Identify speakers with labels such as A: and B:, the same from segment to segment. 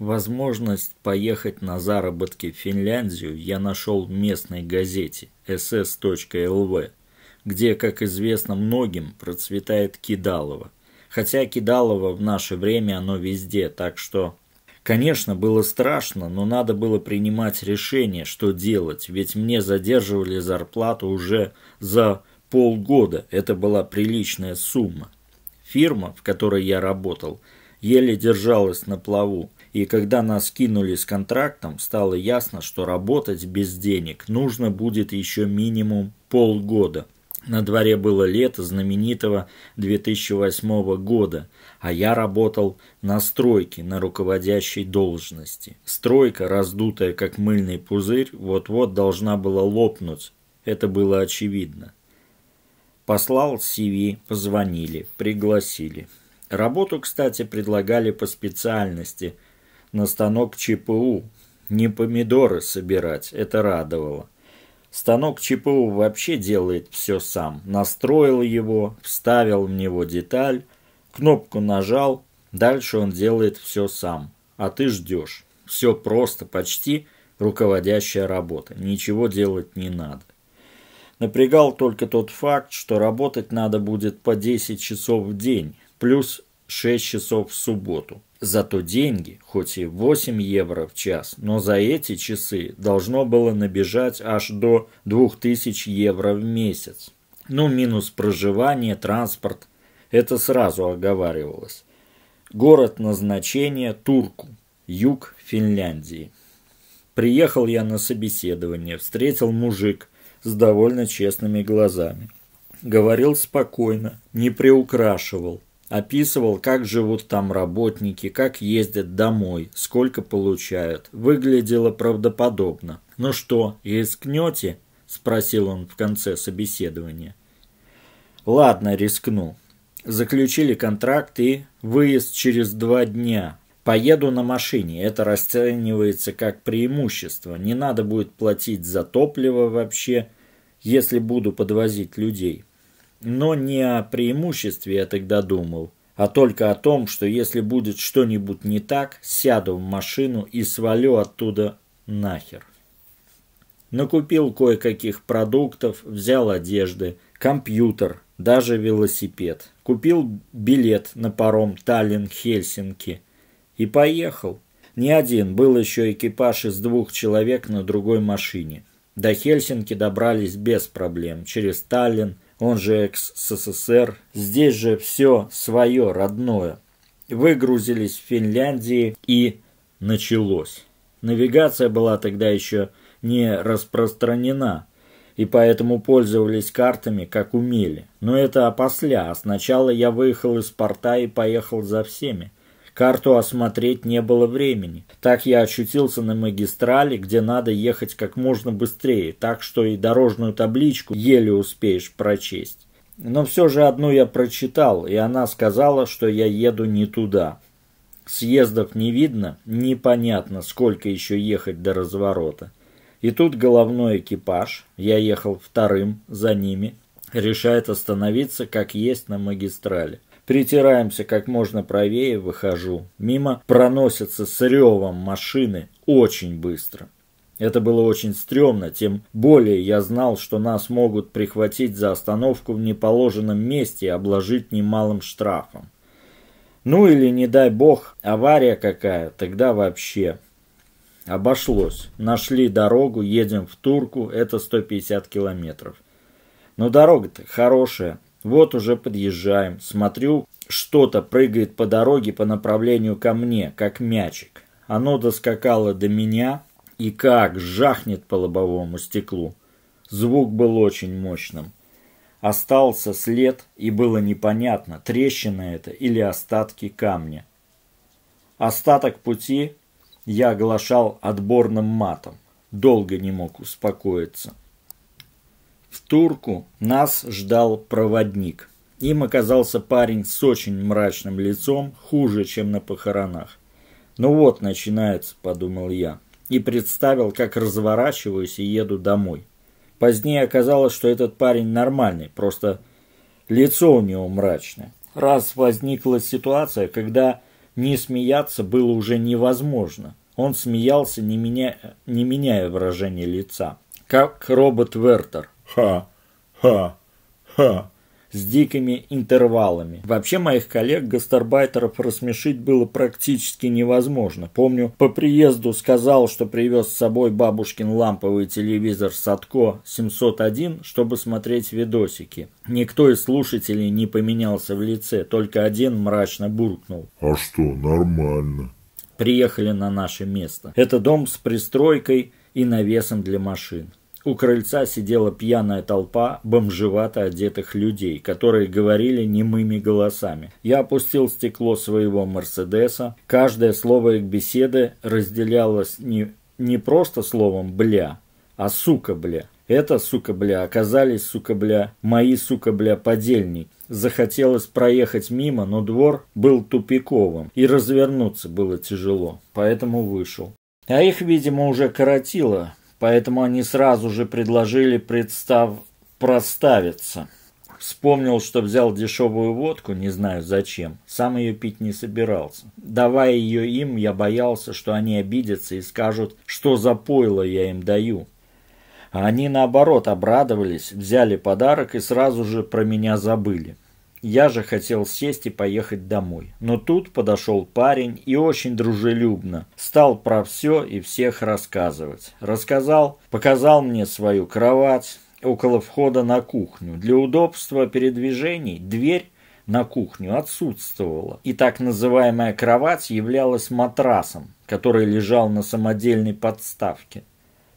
A: Возможность поехать на заработки в Финляндию я нашел в местной газете ss.lv, где, как известно многим, процветает кидалово. Хотя кидалово в наше время оно везде, так что... Конечно, было страшно, но надо было принимать решение, что делать, ведь мне задерживали зарплату уже за полгода, это была приличная сумма. Фирма, в которой я работал, еле держалась на плаву – и когда нас кинули с контрактом, стало ясно, что работать без денег нужно будет еще минимум полгода. На дворе было лето знаменитого 2008 года, а я работал на стройке на руководящей должности. Стройка, раздутая как мыльный пузырь, вот-вот должна была лопнуть. Это было очевидно. Послал CV, позвонили, пригласили. Работу, кстати, предлагали по специальности, на станок ЧПУ. Не помидоры собирать, это радовало. Станок ЧПУ вообще делает все сам. Настроил его, вставил в него деталь, кнопку нажал, дальше он делает все сам. А ты ждешь. Все просто, почти руководящая работа. Ничего делать не надо. Напрягал только тот факт, что работать надо будет по 10 часов в день, плюс 6 часов в субботу. Зато деньги, хоть и 8 евро в час, но за эти часы должно было набежать аж до 2000 евро в месяц. Ну, минус проживание, транспорт, это сразу оговаривалось. Город назначения Турку, юг Финляндии. Приехал я на собеседование, встретил мужик с довольно честными глазами. Говорил спокойно, не приукрашивал, описывал, как живут там работники, как ездят домой, сколько получают. Выглядело правдоподобно. «Ну что, рискнете?» – спросил он в конце собеседования. «Ладно, рискну. Заключили контракт и выезд через два дня. Поеду на машине, это расценивается как преимущество. Не надо будет платить за топливо вообще, если буду подвозить людей» но не о преимуществе я тогда думал, а только о том, что если будет что-нибудь не так, сяду в машину и свалю оттуда нахер. Накупил кое-каких продуктов, взял одежды, компьютер, даже велосипед. Купил билет на паром Таллин-Хельсинки и поехал. Не один, был еще экипаж из двух человек на другой машине. До Хельсинки добрались без проблем, через Таллин, он же экс-СССР. Здесь же все свое, родное. Выгрузились в Финляндии и началось. Навигация была тогда еще не распространена, и поэтому пользовались картами как умели. Но это опосля, а сначала я выехал из порта и поехал за всеми. Карту осмотреть не было времени. Так я очутился на магистрали, где надо ехать как можно быстрее, так что и дорожную табличку еле успеешь прочесть. Но все же одну я прочитал, и она сказала, что я еду не туда. Съездов не видно, непонятно, сколько еще ехать до разворота. И тут головной экипаж, я ехал вторым за ними, решает остановиться как есть на магистрали. Притираемся как можно правее, выхожу. Мимо проносятся с ревом машины очень быстро. Это было очень стрёмно, тем более я знал, что нас могут прихватить за остановку в неположенном месте и обложить немалым штрафом. Ну или, не дай бог, авария какая, тогда вообще. Обошлось. Нашли дорогу, едем в Турку, это 150 километров. Но дорога-то хорошая, вот уже подъезжаем. Смотрю, что-то прыгает по дороге по направлению ко мне, как мячик. Оно доскакало до меня и как жахнет по лобовому стеклу. Звук был очень мощным. Остался след, и было непонятно, трещина это или остатки камня. Остаток пути я оглашал отборным матом. Долго не мог успокоиться. В Турку нас ждал проводник. Им оказался парень с очень мрачным лицом, хуже, чем на похоронах. «Ну вот, начинается», – подумал я, и представил, как разворачиваюсь и еду домой. Позднее оказалось, что этот парень нормальный, просто лицо у него мрачное. Раз возникла ситуация, когда не смеяться было уже невозможно. Он смеялся, не, меня... не меняя выражение лица, как робот Вертер ха, ха, ха с дикими интервалами. Вообще моих коллег-гастарбайтеров рассмешить было практически невозможно. Помню, по приезду сказал, что привез с собой бабушкин ламповый телевизор Садко 701, чтобы смотреть видосики. Никто из слушателей не поменялся в лице, только один мрачно буркнул. «А что, нормально?» Приехали на наше место. Это дом с пристройкой и навесом для машин. У крыльца сидела пьяная толпа бомжевато одетых людей, которые говорили немыми голосами. Я опустил стекло своего «Мерседеса». Каждое слово их беседы разделялось не, не просто словом «бля», а «сука, бля». Это, сука, бля, оказались, сука, бля, мои, сука, бля, подельники. Захотелось проехать мимо, но двор был тупиковым, и развернуться было тяжело, поэтому вышел. А их, видимо, уже коротило, поэтому они сразу же предложили представ... проставиться. Вспомнил, что взял дешевую водку, не знаю зачем, сам ее пить не собирался. Давая ее им, я боялся, что они обидятся и скажут, что за пойло я им даю. А они наоборот обрадовались, взяли подарок и сразу же про меня забыли. Я же хотел сесть и поехать домой. Но тут подошел парень и очень дружелюбно стал про все и всех рассказывать. Рассказал, показал мне свою кровать около входа на кухню. Для удобства передвижений дверь на кухню отсутствовала, и так называемая кровать являлась матрасом, который лежал на самодельной подставке.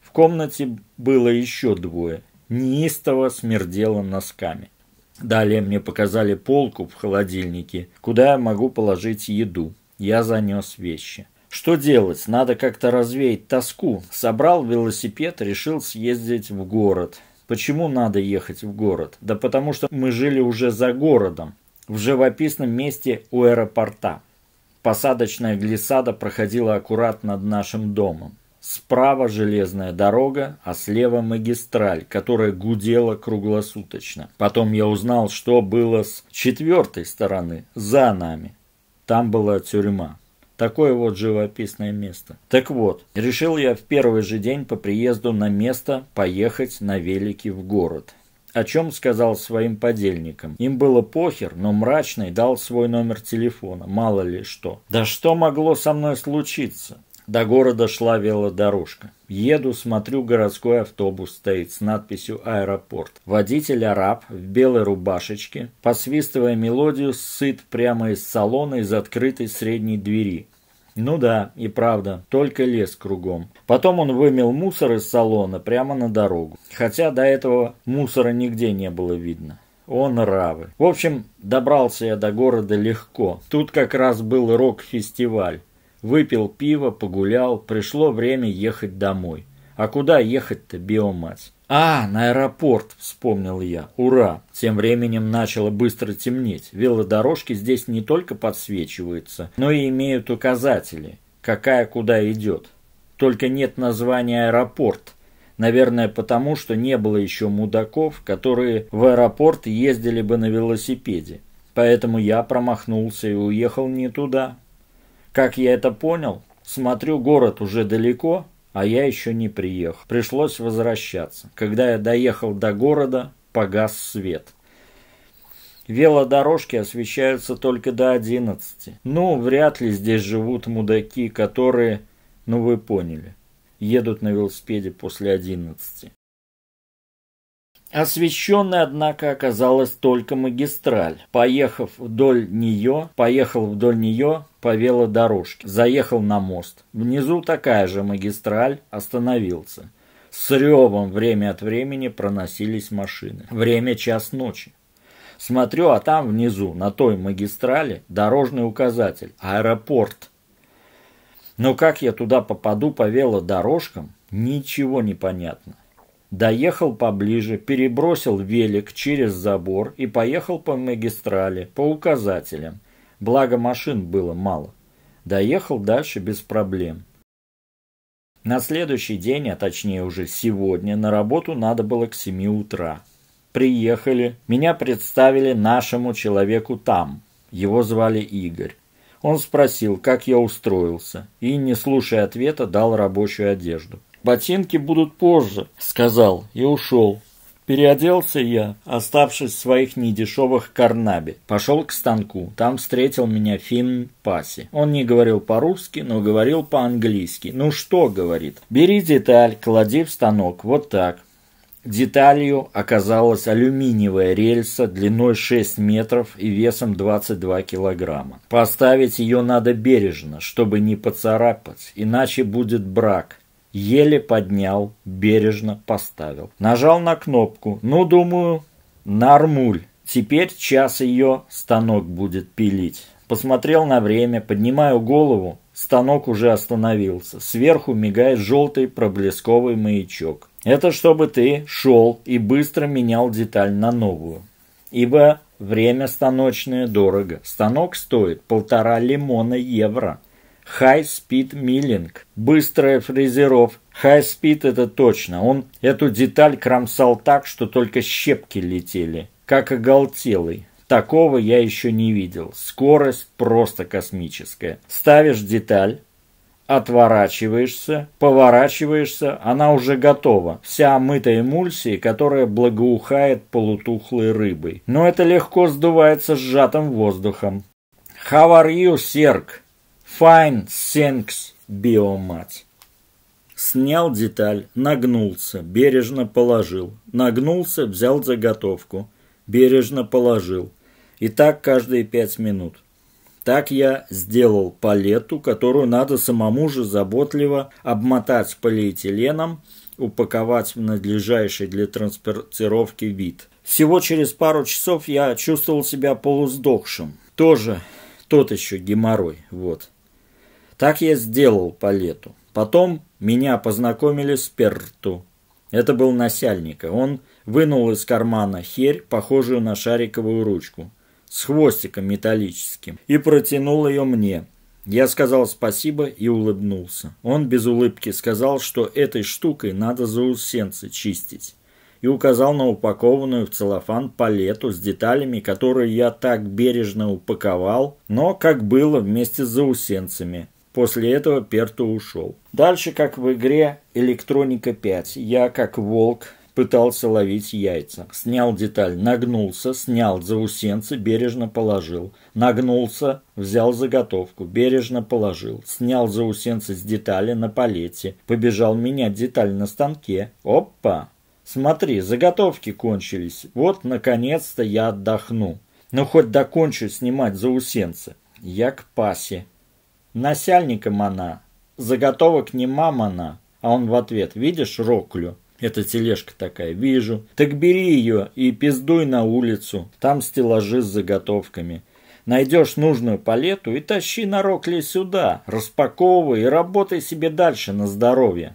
A: В комнате было еще двое. Неистово смердело носками. Далее мне показали полку в холодильнике, куда я могу положить еду. Я занес вещи. Что делать? Надо как-то развеять тоску. Собрал велосипед, решил съездить в город. Почему надо ехать в город? Да потому что мы жили уже за городом, в живописном месте у аэропорта. Посадочная глиссада проходила аккурат над нашим домом. Справа железная дорога, а слева магистраль, которая гудела круглосуточно. Потом я узнал, что было с четвертой стороны, за нами. Там была тюрьма. Такое вот живописное место. Так вот, решил я в первый же день по приезду на место поехать на велике в город. О чем сказал своим подельникам. Им было похер, но мрачный дал свой номер телефона, мало ли что. Да что могло со мной случиться? До города шла велодорожка. Еду, смотрю, городской автобус стоит с надписью «Аэропорт». Водитель араб в белой рубашечке, посвистывая мелодию, сыт прямо из салона из открытой средней двери. Ну да, и правда, только лес кругом. Потом он вымел мусор из салона прямо на дорогу. Хотя до этого мусора нигде не было видно. Он нравы. В общем, добрался я до города легко. Тут как раз был рок-фестиваль. Выпил пиво, погулял, пришло время ехать домой. А куда ехать-то, биомать? «А, на аэропорт!» – вспомнил я. «Ура!» Тем временем начало быстро темнеть. Велодорожки здесь не только подсвечиваются, но и имеют указатели, какая куда идет. Только нет названия «аэропорт». Наверное, потому что не было еще мудаков, которые в аэропорт ездили бы на велосипеде. Поэтому я промахнулся и уехал не туда. Как я это понял, смотрю, город уже далеко, а я еще не приехал. Пришлось возвращаться. Когда я доехал до города, погас свет. Велодорожки освещаются только до 11. Ну, вряд ли здесь живут мудаки, которые, ну вы поняли, едут на велосипеде после 11. Освещенной, однако, оказалась только магистраль. Поехав вдоль нее, поехал вдоль нее по велодорожке, заехал на мост. Внизу такая же магистраль, остановился. С ревом время от времени проносились машины. Время час ночи. Смотрю, а там внизу, на той магистрали, дорожный указатель, аэропорт. Но как я туда попаду по велодорожкам, ничего не понятно. Доехал поближе, перебросил велик через забор и поехал по магистрали, по указателям. Благо машин было мало. Доехал дальше без проблем. На следующий день, а точнее уже сегодня, на работу надо было к 7 утра. Приехали, меня представили нашему человеку там. Его звали Игорь. Он спросил, как я устроился, и, не слушая ответа, дал рабочую одежду. Ботинки будут позже, сказал и ушел. Переоделся я, оставшись в своих недешевых карнабе. Пошел к станку. Там встретил меня Финн Паси. Он не говорил по-русски, но говорил по-английски. Ну что, говорит. Бери деталь, клади в станок. Вот так. Деталью оказалась алюминиевая рельса длиной 6 метров и весом 22 килограмма. Поставить ее надо бережно, чтобы не поцарапать, иначе будет брак еле поднял, бережно поставил. Нажал на кнопку. Ну, думаю, нормуль. Теперь час ее станок будет пилить. Посмотрел на время, поднимаю голову. Станок уже остановился. Сверху мигает желтый проблесковый маячок. Это чтобы ты шел и быстро менял деталь на новую. Ибо время станочное дорого. Станок стоит полтора лимона евро. High Speed Milling, быстрая фрезеровка. High Speed это точно. Он эту деталь кромсал так, что только щепки летели. Как оголтелый. Такого я еще не видел. Скорость просто космическая. Ставишь деталь, отворачиваешься, поворачиваешься, она уже готова. Вся омытая эмульсией, которая благоухает полутухлой рыбой. Но это легко сдувается сжатым воздухом. «How are you, Серг?» Fine, thanks, биомать. Снял деталь, нагнулся, бережно положил. Нагнулся, взял заготовку, бережно положил. И так каждые пять минут. Так я сделал палету, которую надо самому же заботливо обмотать полиэтиленом, упаковать в надлежащий для транспортировки вид. Всего через пару часов я чувствовал себя полуздохшим. Тоже тот еще геморрой, вот. Так я сделал по лету. Потом меня познакомили с Перту. Это был насяльника. Он вынул из кармана херь, похожую на шариковую ручку, с хвостиком металлическим, и протянул ее мне. Я сказал спасибо и улыбнулся. Он без улыбки сказал, что этой штукой надо заусенцы чистить и указал на упакованную в целлофан палету с деталями, которые я так бережно упаковал, но как было вместе с заусенцами. После этого Перту ушел. Дальше, как в игре «Электроника 5», я, как волк, пытался ловить яйца. Снял деталь, нагнулся, снял заусенцы, бережно положил. Нагнулся, взял заготовку, бережно положил. Снял заусенцы с детали на палете. Побежал менять деталь на станке. Опа! Смотри, заготовки кончились. Вот, наконец-то я отдохну. Ну, хоть докончу снимать заусенцы. Я к пасе. Насяльником она, заготовок не мама она, а он в ответ, видишь, роклю. Это тележка такая, вижу. Так бери ее и пиздуй на улицу, там стеллажи с заготовками. Найдешь нужную палету и тащи на рокли сюда, распаковывай и работай себе дальше на здоровье.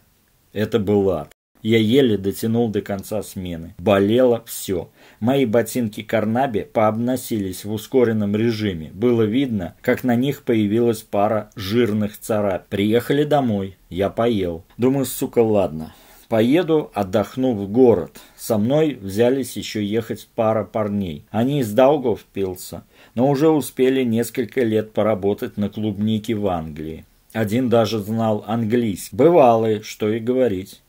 A: Это был ад. Я еле дотянул до конца смены. Болело все. Мои ботинки Карнаби пообносились в ускоренном режиме. Было видно, как на них появилась пара жирных царап. Приехали домой. Я поел. Думаю, сука, ладно. Поеду, отдохну в город. Со мной взялись еще ехать пара парней. Они из Даугов впился, но уже успели несколько лет поработать на клубнике в Англии. Один даже знал английский. Бывало, что и говорить.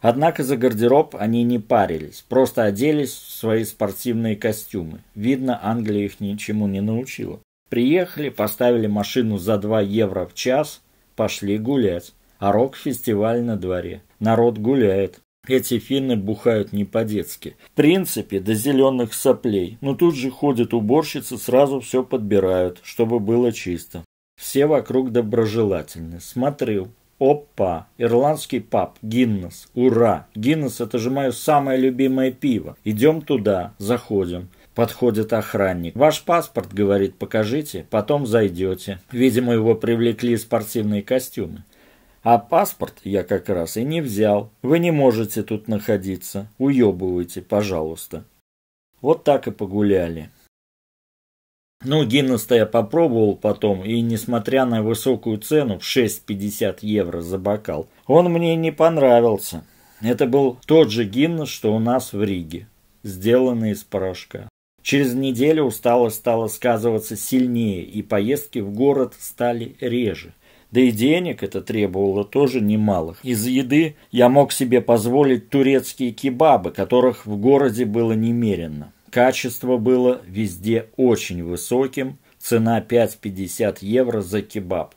A: Однако за гардероб они не парились, просто оделись в свои спортивные костюмы. Видно, Англия их ничему не научила. Приехали, поставили машину за 2 евро в час, пошли гулять. А рок-фестиваль на дворе. Народ гуляет. Эти финны бухают не по-детски. В принципе, до зеленых соплей. Но тут же ходят уборщицы, сразу все подбирают, чтобы было чисто. Все вокруг доброжелательны. Смотрю, Опа! Ирландский паб. Гиннес. Ура! Гиннес – это же мое самое любимое пиво. Идем туда. Заходим. Подходит охранник. «Ваш паспорт, — говорит, — покажите, потом зайдете». Видимо, его привлекли спортивные костюмы. «А паспорт я как раз и не взял. Вы не можете тут находиться. Уебывайте, пожалуйста». Вот так и погуляли. Ну, гиннес я попробовал потом, и несмотря на высокую цену в 6,50 евро за бокал, он мне не понравился. Это был тот же Гиннес, что у нас в Риге, сделанный из порошка. Через неделю усталость стала сказываться сильнее, и поездки в город стали реже. Да и денег это требовало тоже немалых. Из еды я мог себе позволить турецкие кебабы, которых в городе было немерено. Качество было везде очень высоким, цена 5,50 евро за кебаб.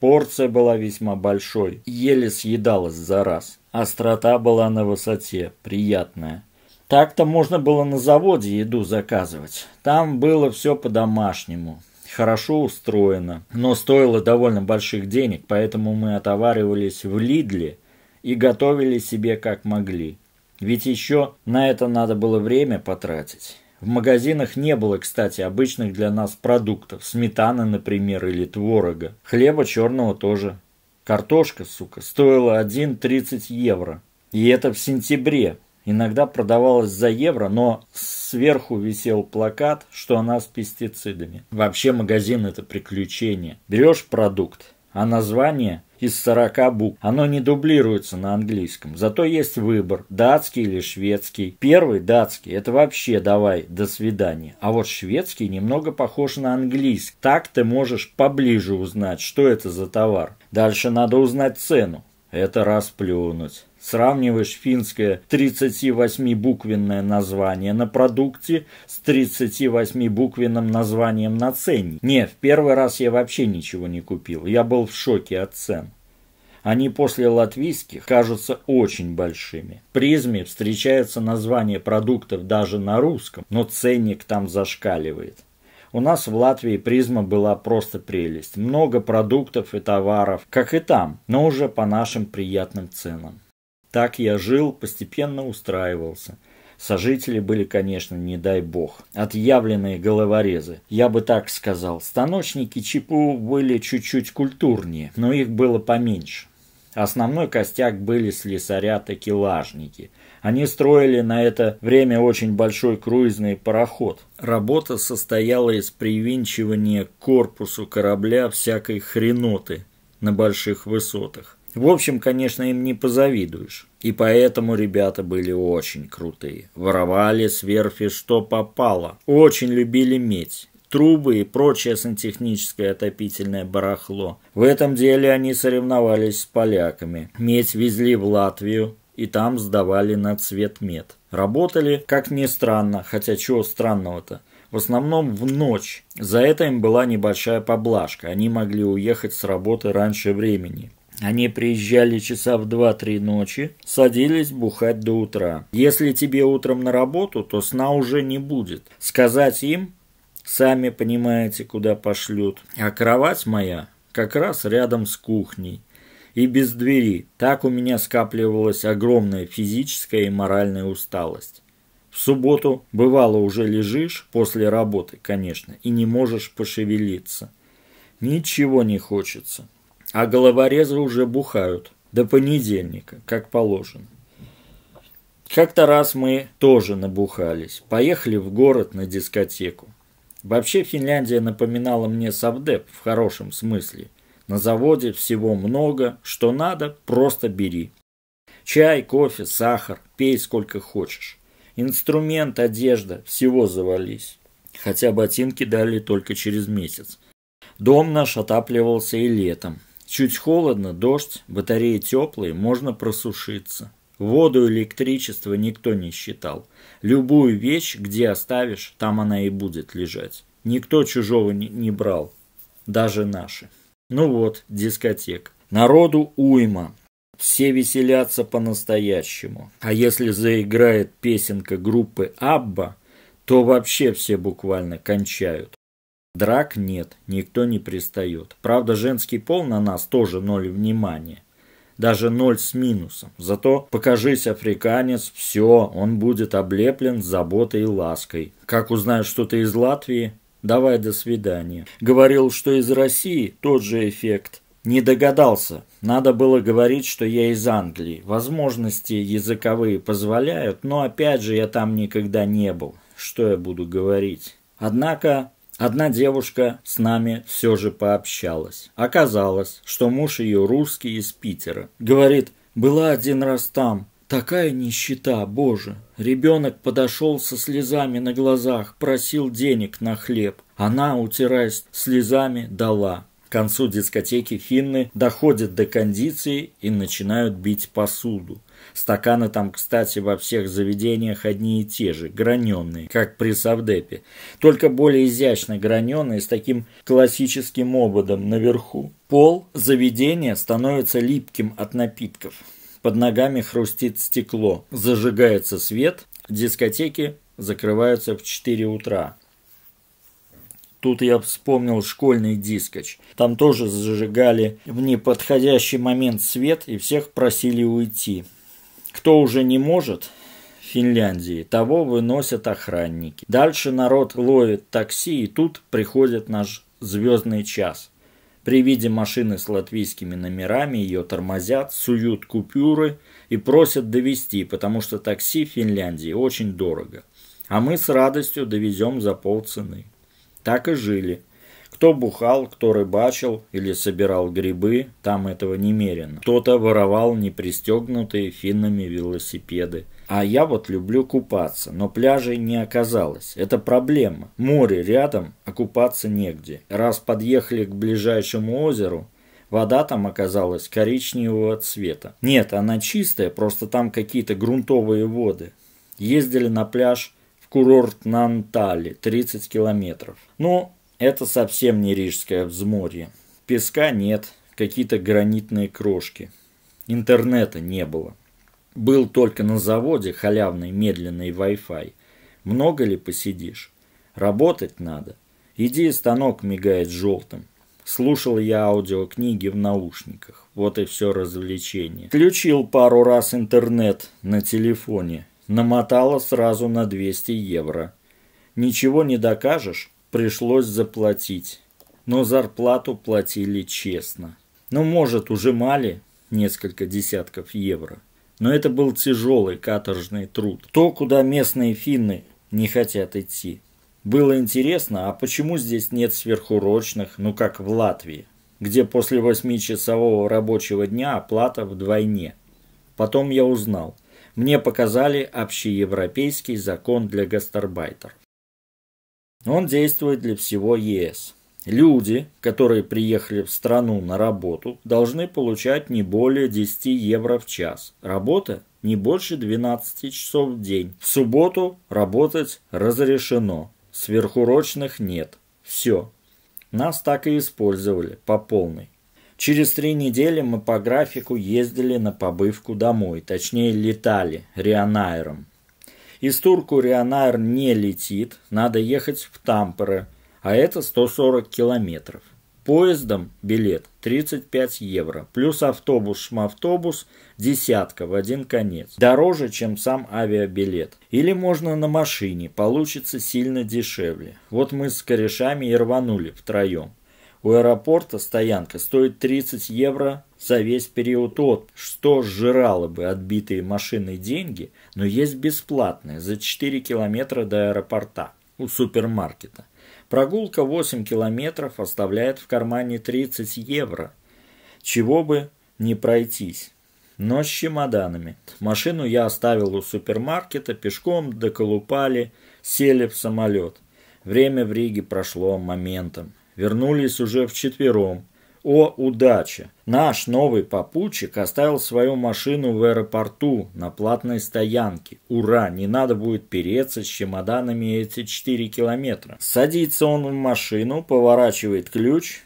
A: Порция была весьма большой, еле съедалась за раз. Острота была на высоте, приятная. Так-то можно было на заводе еду заказывать. Там было все по-домашнему, хорошо устроено, но стоило довольно больших денег, поэтому мы отоваривались в Лидле и готовили себе как могли. Ведь еще на это надо было время потратить. В магазинах не было, кстати, обычных для нас продуктов. Сметаны, например, или творога. Хлеба черного тоже. Картошка, сука, стоила 1,30 евро. И это в сентябре. Иногда продавалась за евро, но сверху висел плакат, что она с пестицидами. Вообще магазин – это приключение. Берешь продукт, а название – из 40 букв. Оно не дублируется на английском. Зато есть выбор, датский или шведский. Первый датский, это вообще давай, до свидания. А вот шведский немного похож на английский. Так ты можешь поближе узнать, что это за товар. Дальше надо узнать цену. Это расплюнуть. Сравниваешь финское 38-буквенное название на продукте с 38-буквенным названием на цене. Не, в первый раз я вообще ничего не купил. Я был в шоке от цен. Они после латвийских кажутся очень большими. В призме встречается название продуктов даже на русском, но ценник там зашкаливает. У нас в Латвии призма была просто прелесть. Много продуктов и товаров, как и там, но уже по нашим приятным ценам. Так я жил, постепенно устраивался. Сожители были, конечно, не дай бог, отъявленные головорезы. Я бы так сказал, станочники ЧПУ были чуть-чуть культурнее, но их было поменьше. Основной костяк были слесаря-такелажники. Они строили на это время очень большой круизный пароход. Работа состояла из привинчивания к корпусу корабля всякой хреноты на больших высотах. В общем, конечно, им не позавидуешь. И поэтому ребята были очень крутые. Воровали с верфи что попало. Очень любили медь трубы и прочее сантехническое отопительное барахло. В этом деле они соревновались с поляками. Медь везли в Латвию и там сдавали на цвет мед. Работали, как ни странно, хотя чего странного-то, в основном в ночь. За это им была небольшая поблажка, они могли уехать с работы раньше времени. Они приезжали часа в 2-3 ночи, садились бухать до утра. Если тебе утром на работу, то сна уже не будет. Сказать им, сами понимаете, куда пошлют. А кровать моя как раз рядом с кухней и без двери. Так у меня скапливалась огромная физическая и моральная усталость. В субботу, бывало, уже лежишь после работы, конечно, и не можешь пошевелиться. Ничего не хочется а головорезы уже бухают до понедельника, как положено. Как-то раз мы тоже набухались, поехали в город на дискотеку. Вообще Финляндия напоминала мне Савдеп в хорошем смысле. На заводе всего много, что надо, просто бери. Чай, кофе, сахар, пей сколько хочешь. Инструмент, одежда, всего завались. Хотя ботинки дали только через месяц. Дом наш отапливался и летом, Чуть холодно, дождь, батареи теплые, можно просушиться. Воду и электричество никто не считал. Любую вещь, где оставишь, там она и будет лежать. Никто чужого не брал, даже наши. Ну вот, дискотек, Народу уйма. Все веселятся по-настоящему. А если заиграет песенка группы «Абба», то вообще все буквально кончают. Драк нет, никто не пристает. Правда, женский пол на нас тоже ноль внимания. Даже ноль с минусом. Зато покажись, африканец, все, он будет облеплен заботой и лаской. Как узнают, что ты из Латвии, давай до свидания. Говорил, что из России тот же эффект. Не догадался. Надо было говорить, что я из Англии. Возможности языковые позволяют, но опять же я там никогда не был. Что я буду говорить? Однако Одна девушка с нами все же пообщалась. Оказалось, что муж ее русский из Питера. Говорит, была один раз там, такая нищета, боже. Ребенок подошел со слезами на глазах, просил денег на хлеб. Она, утираясь слезами, дала. К концу дискотеки финны доходят до кондиции и начинают бить посуду. Стаканы там, кстати, во всех заведениях одни и те же, граненые, как при Савдепе. Только более изящно граненые, с таким классическим ободом наверху. Пол заведения становится липким от напитков. Под ногами хрустит стекло, зажигается свет, дискотеки закрываются в 4 утра. Тут я вспомнил школьный дискоч. Там тоже зажигали в неподходящий момент свет и всех просили уйти. Кто уже не может, Финляндии. Того выносят охранники. Дальше народ ловит такси, и тут приходит наш звездный час. При виде машины с латвийскими номерами ее тормозят, суют купюры и просят довести, потому что такси в Финляндии очень дорого. А мы с радостью довезем за полцены. Так и жили. Кто бухал, кто рыбачил или собирал грибы, там этого немерено. Кто-то воровал непристегнутые финнами велосипеды. А я вот люблю купаться, но пляжей не оказалось. Это проблема. Море рядом, а купаться негде. Раз подъехали к ближайшему озеру, Вода там оказалась коричневого цвета. Нет, она чистая, просто там какие-то грунтовые воды. Ездили на пляж в курорт Нантали, 30 километров. Ну, это совсем не рижское взморье. Песка нет, какие-то гранитные крошки. Интернета не было. Был только на заводе халявный медленный Wi-Fi. Много ли посидишь? Работать надо. Иди, станок мигает желтым. Слушал я аудиокниги в наушниках. Вот и все развлечение. Включил пару раз интернет на телефоне. Намотало сразу на 200 евро. Ничего не докажешь? пришлось заплатить. Но зарплату платили честно. Ну, может, ужимали несколько десятков евро. Но это был тяжелый каторжный труд. То, куда местные финны не хотят идти. Было интересно, а почему здесь нет сверхурочных, ну как в Латвии, где после восьмичасового рабочего дня оплата вдвойне. Потом я узнал. Мне показали общеевропейский закон для гастарбайтеров. Он действует для всего ЕС. Люди, которые приехали в страну на работу, должны получать не более 10 евро в час. Работа не больше 12 часов в день. В субботу работать разрешено. Сверхурочных нет. Все. Нас так и использовали по полной. Через три недели мы по графику ездили на побывку домой, точнее летали Рионайром. Из Турку-Рионар не летит, надо ехать в Тампере, а это 140 километров. Поездом билет 35 евро, плюс автобус, шмавтобус, десятка в один конец. Дороже, чем сам авиабилет. Или можно на машине, получится сильно дешевле. Вот мы с корешами и рванули втроем. У аэропорта стоянка стоит 30 евро за весь период от, что сжирало бы отбитые машины деньги, но есть бесплатные за 4 километра до аэропорта у супермаркета. Прогулка 8 километров оставляет в кармане 30 евро, чего бы не пройтись. Но с чемоданами. Машину я оставил у супермаркета, пешком доколупали, сели в самолет. Время в Риге прошло моментом вернулись уже вчетвером. О, удача! Наш новый попутчик оставил свою машину в аэропорту на платной стоянке. Ура, не надо будет переться с чемоданами эти 4 километра. Садится он в машину, поворачивает ключ,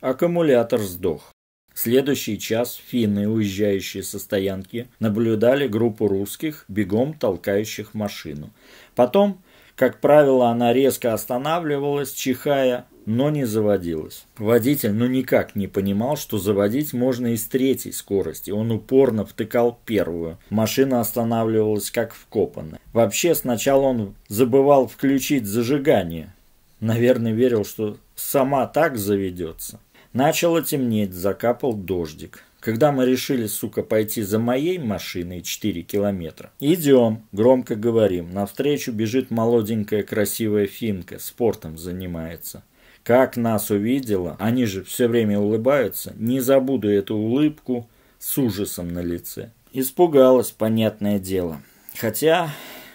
A: аккумулятор сдох. В следующий час финны, уезжающие со стоянки, наблюдали группу русских, бегом толкающих машину. Потом, как правило, она резко останавливалась, чихая, но не заводилось. Водитель ну никак не понимал, что заводить можно и с третьей скорости. Он упорно втыкал первую. Машина останавливалась как вкопанная. Вообще сначала он забывал включить зажигание. Наверное, верил, что сама так заведется. Начало темнеть, закапал дождик. Когда мы решили, сука, пойти за моей машиной 4 километра. Идем, громко говорим. Навстречу бежит молоденькая красивая финка, спортом занимается как нас увидела, они же все время улыбаются, не забуду эту улыбку с ужасом на лице. Испугалась, понятное дело. Хотя,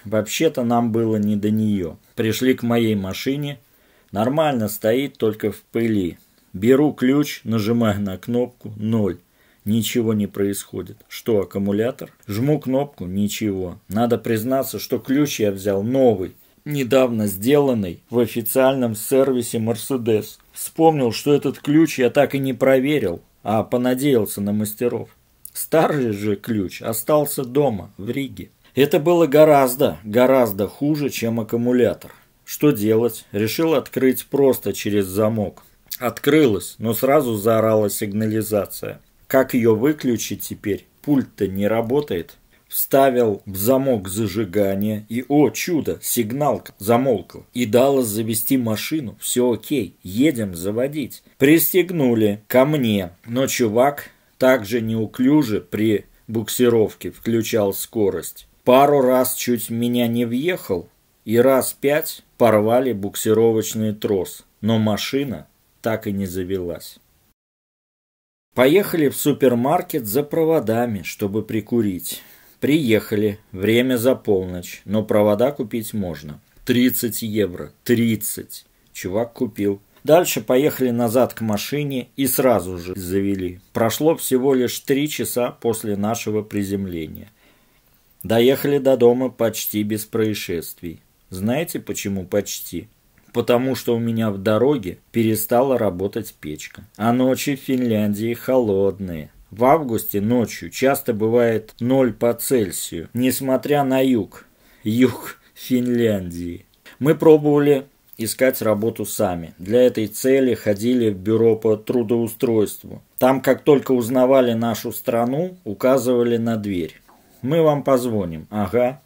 A: вообще-то нам было не до нее. Пришли к моей машине, нормально стоит, только в пыли. Беру ключ, нажимаю на кнопку, ноль. Ничего не происходит. Что, аккумулятор? Жму кнопку, ничего. Надо признаться, что ключ я взял новый недавно сделанный в официальном сервисе Mercedes. Вспомнил, что этот ключ я так и не проверил, а понадеялся на мастеров. Старый же ключ остался дома, в Риге. Это было гораздо, гораздо хуже, чем аккумулятор. Что делать? Решил открыть просто через замок. Открылось, но сразу заорала сигнализация. Как ее выключить теперь? Пульт-то не работает вставил в замок зажигания, и, о чудо, сигналка замолкла. И дала завести машину, все окей, едем заводить. Пристегнули ко мне, но чувак также неуклюже при буксировке включал скорость. Пару раз чуть меня не въехал, и раз пять порвали буксировочный трос, но машина так и не завелась. Поехали в супермаркет за проводами, чтобы прикурить. Приехали, время за полночь, но провода купить можно. 30 евро, 30. Чувак купил. Дальше поехали назад к машине и сразу же завели. Прошло всего лишь 3 часа после нашего приземления. Доехали до дома почти без происшествий. Знаете почему почти? Потому что у меня в дороге перестала работать печка. А ночи в Финляндии холодные. В августе ночью часто бывает 0 по Цельсию, несмотря на юг. Юг Финляндии. Мы пробовали искать работу сами. Для этой цели ходили в бюро по трудоустройству. Там, как только узнавали нашу страну, указывали на дверь. «Мы вам позвоним». «Ага».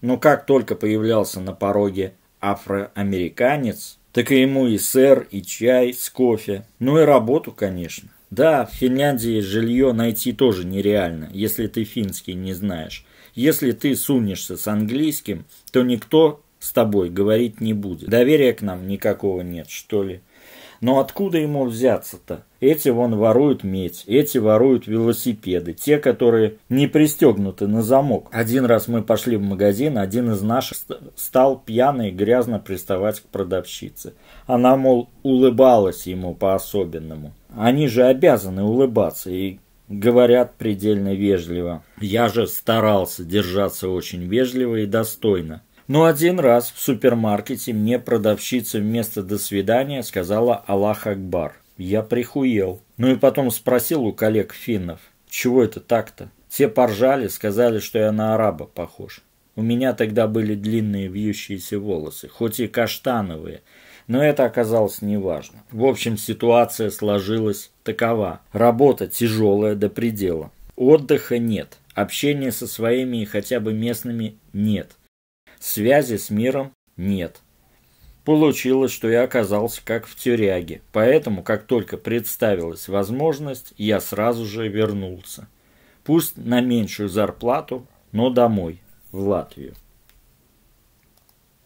A: Но как только появлялся на пороге афроамериканец, так и ему и сэр, и чай с кофе. Ну и работу, конечно. Да, в Финляндии жилье найти тоже нереально, если ты финский не знаешь. Если ты сунешься с английским, то никто с тобой говорить не будет. Доверия к нам никакого нет, что ли. Но откуда ему взяться-то? Эти вон воруют медь, эти воруют велосипеды, те, которые не пристегнуты на замок. Один раз мы пошли в магазин, один из наших стал пьяный и грязно приставать к продавщице. Она, мол, улыбалась ему по-особенному. Они же обязаны улыбаться и говорят предельно вежливо. Я же старался держаться очень вежливо и достойно. Но один раз в супермаркете мне продавщица вместо «до свидания» сказала «Аллах Акбар». Я прихуел. Ну и потом спросил у коллег финнов, чего это так-то? Те поржали, сказали, что я на араба похож. У меня тогда были длинные вьющиеся волосы, хоть и каштановые – но это оказалось неважно. В общем, ситуация сложилась такова. Работа тяжелая до предела. Отдыха нет. Общения со своими и хотя бы местными нет. Связи с миром нет. Получилось, что я оказался как в тюряге, поэтому, как только представилась возможность, я сразу же вернулся. Пусть на меньшую зарплату, но домой, в Латвию.